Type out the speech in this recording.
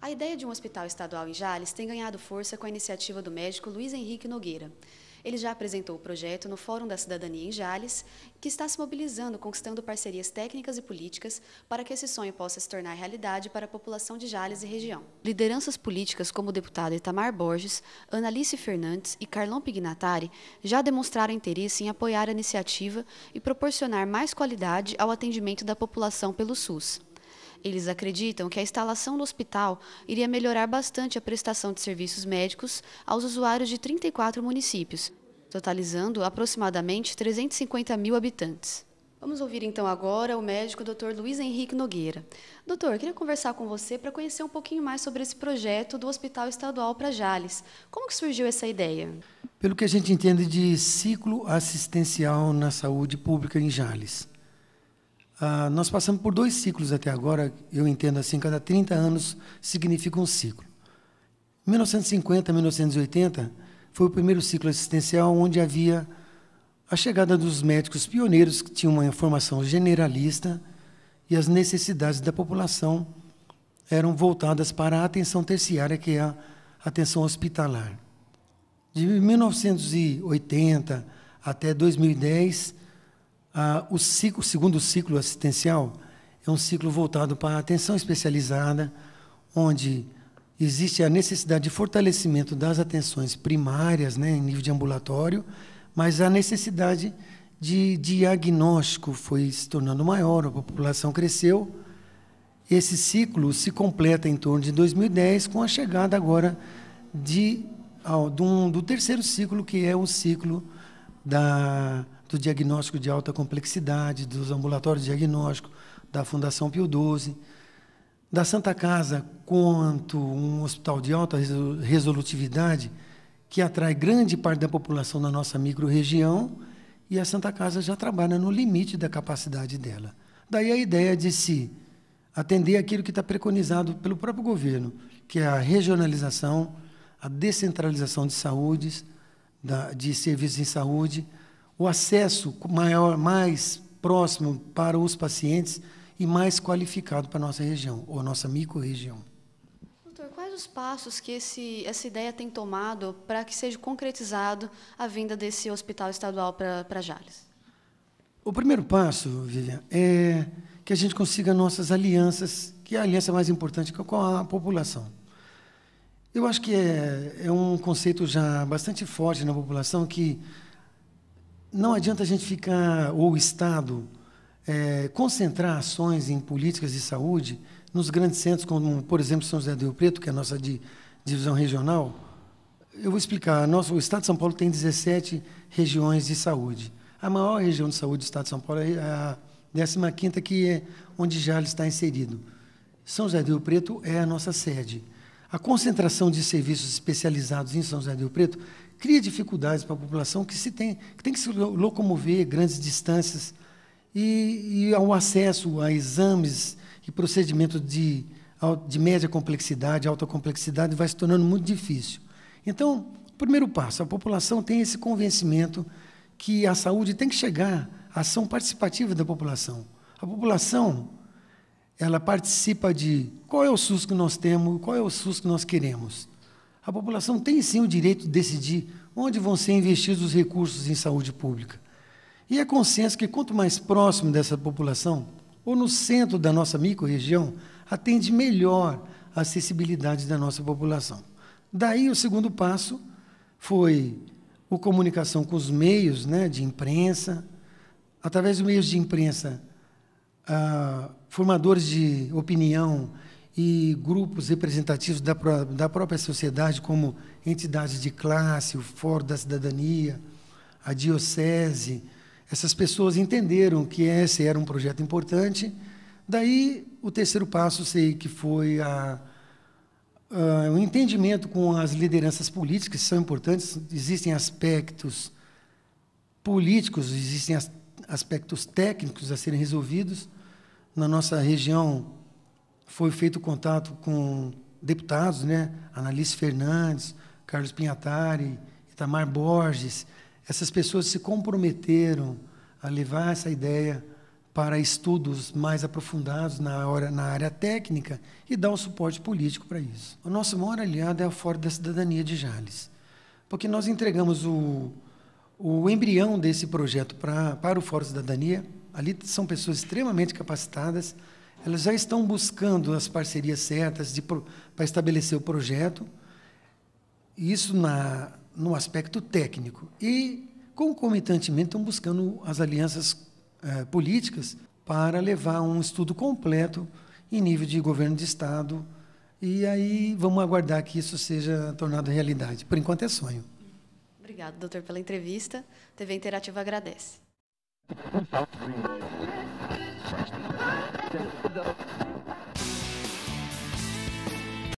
A ideia de um hospital estadual em Jales tem ganhado força com a iniciativa do médico Luiz Henrique Nogueira. Ele já apresentou o projeto no Fórum da Cidadania em Jales, que está se mobilizando, conquistando parcerias técnicas e políticas para que esse sonho possa se tornar realidade para a população de Jales e região. Lideranças políticas como o deputado Itamar Borges, Analice Fernandes e Carlão Pignatari já demonstraram interesse em apoiar a iniciativa e proporcionar mais qualidade ao atendimento da população pelo SUS. Eles acreditam que a instalação do hospital iria melhorar bastante a prestação de serviços médicos aos usuários de 34 municípios, totalizando aproximadamente 350 mil habitantes. Vamos ouvir então agora o médico Dr. Luiz Henrique Nogueira. Doutor, queria conversar com você para conhecer um pouquinho mais sobre esse projeto do Hospital Estadual para Jales. Como que surgiu essa ideia? Pelo que a gente entende de ciclo assistencial na saúde pública em Jales. Ah, nós passamos por dois ciclos até agora, eu entendo assim, cada 30 anos significa um ciclo. 1950, 1980 foi o primeiro ciclo assistencial onde havia a chegada dos médicos pioneiros que tinham uma informação generalista e as necessidades da população eram voltadas para a atenção terciária, que é a atenção hospitalar. De 1980 até 2010, ah, o, ciclo, o segundo ciclo assistencial é um ciclo voltado para a atenção especializada, onde existe a necessidade de fortalecimento das atenções primárias, né, em nível de ambulatório, mas a necessidade de diagnóstico foi se tornando maior, a população cresceu. Esse ciclo se completa em torno de 2010 com a chegada agora de, ao, do terceiro ciclo, que é o ciclo da do diagnóstico de alta complexidade, dos ambulatórios de diagnóstico, da Fundação Pio XII, da Santa Casa, quanto um hospital de alta resolutividade, que atrai grande parte da população da nossa microrregião, e a Santa Casa já trabalha no limite da capacidade dela. Daí a ideia de se atender aquilo que está preconizado pelo próprio governo, que é a regionalização, a descentralização de saúdes, de serviços em saúde, o acesso maior, mais próximo para os pacientes e mais qualificado para a nossa região, ou nossa micro-região. Doutor, quais os passos que esse, essa ideia tem tomado para que seja concretizado a vinda desse hospital estadual para, para Jales? O primeiro passo, Vivian, é que a gente consiga nossas alianças, que é a aliança mais importante com a população. Eu acho que é, é um conceito já bastante forte na população que não adianta a gente ficar, ou o Estado, é, concentrar ações em políticas de saúde nos grandes centros, como, por exemplo, São José do Rio Preto, que é a nossa divisão regional. Eu vou explicar. Nosso, o Estado de São Paulo tem 17 regiões de saúde. A maior região de saúde do Estado de São Paulo é a 15ª, que é onde Jales está inserido. São José do Rio Preto é a nossa sede. A concentração de serviços especializados em São José do Rio Preto cria dificuldades para a população que, se tem, que tem que se locomover grandes distâncias e, e ao acesso a exames e procedimentos de, de média complexidade, alta complexidade, vai se tornando muito difícil. Então, primeiro passo, a população tem esse convencimento que a saúde tem que chegar à ação participativa da população. A população, ela participa de qual é o SUS que nós temos, qual é o SUS que nós queremos. A população tem sim o direito de decidir onde vão ser investidos os recursos em saúde pública. E é consenso que quanto mais próximo dessa população, ou no centro da nossa microrregião, atende melhor a acessibilidade da nossa população. Daí o segundo passo foi a comunicação com os meios né, de imprensa, através dos meios de imprensa, ah, formadores de opinião e grupos representativos da, da própria sociedade, como entidades de classe, o Fórum da Cidadania, a Diocese. Essas pessoas entenderam que esse era um projeto importante. Daí, o terceiro passo, sei que foi a, a, o entendimento com as lideranças políticas, que são importantes. Existem aspectos políticos, existem as, aspectos técnicos a serem resolvidos. Na nossa região, foi feito contato com deputados, né? Analise Fernandes, Carlos Pinhatari, Itamar Borges. Essas pessoas se comprometeram a levar essa ideia para estudos mais aprofundados na, hora, na área técnica e dar o um suporte político para isso. O nosso maior aliado é o Fórum da Cidadania de Jales, porque nós entregamos o, o embrião desse projeto pra, para o Fórum da Cidadania. Ali são pessoas extremamente capacitadas, elas já estão buscando as parcerias certas para estabelecer o projeto, isso na, no aspecto técnico. E, concomitantemente, estão buscando as alianças eh, políticas para levar um estudo completo em nível de governo de Estado. E aí vamos aguardar que isso seja tornado realidade. Por enquanto é sonho. Obrigado, doutor, pela entrevista. TV Interativa agradece fantastic.